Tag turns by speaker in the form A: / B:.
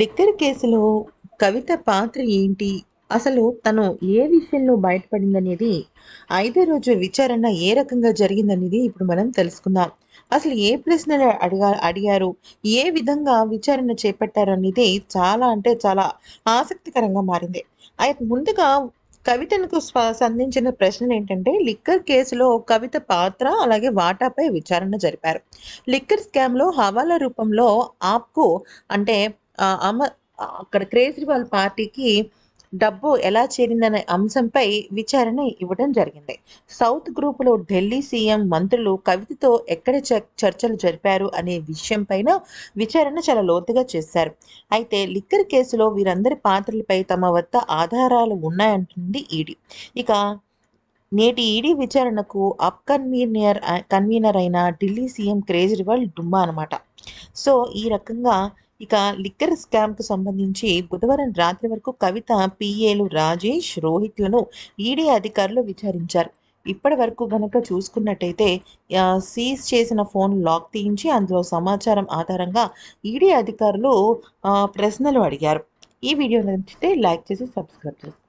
A: liquor కేసులో కవిత పాత్ర ఏంటి అసలు తను ఏ విషయంలో బయటపడిందనేది ఐదో రోజు విచారణ ఏ రకంగా జరిగిందనేది ఇప్పుడు మనం తెలుసుకుందాం అసలు ఏ ప్రశ్నలు అడిగా అడిగారు ఏ విధంగా విచారణ చేపట్టారు అనేది చాలా అంటే చాలా ఆసక్తికరంగా మారింది అయితే ముందుగా కవితను సంధించిన ప్రశ్నలు ఏంటంటే లిక్కర్ కేసులో కవిత పాత్ర అలాగే వాటాపై విచారణ జరిపారు లిక్కర్ స్కామ్లో హవాలా రూపంలో ఆప్కు అంటే అమ అక్కడ కేజ్రీవాల్ పార్టీకి డబ్బు ఎలా చేరిందనే అంశంపై విచారణ ఇవ్వడం జరిగింది సౌత్ గ్రూపులో ఢిల్లీ సీఎం మంత్రులు కవితతో ఎక్కడ చర్చలు జరిపారు అనే విషయంపైన విచారణ చాలా లోతుగా చేశారు అయితే లిక్కర్ కేసులో వీరందరి పాత్రలపై తమ వద్ద ఆధారాలు ఉన్నాయంటుంది ఈడీ ఇక నేటి ఈడీ విచారణకు అప్ కన్వీనియర్ కన్వీనర్ అయిన ఢిల్లీ సీఎం కేజ్రీవాల్ డుమ్మా అనమాట సో ఈ రకంగా ఇక లిక్కర్ కు సంబంధించి బుధవారం రాత్రి వరకు కవిత పిఏలు రాజేష్ రోహిత్ లను ఈడీ అధికారులు విచారించారు ఇప్పటి వరకు గనక చూసుకున్నట్టయితే సీజ్ చేసిన ఫోన్ లాక్ తీయించి అందులో సమాచారం ఆధారంగా ఈడీ అధికారులు ప్రశ్నలు అడిగారు ఈ వీడియో నచ్చితే లైక్ చేసి సబ్స్క్రైబ్ చేసుకోండి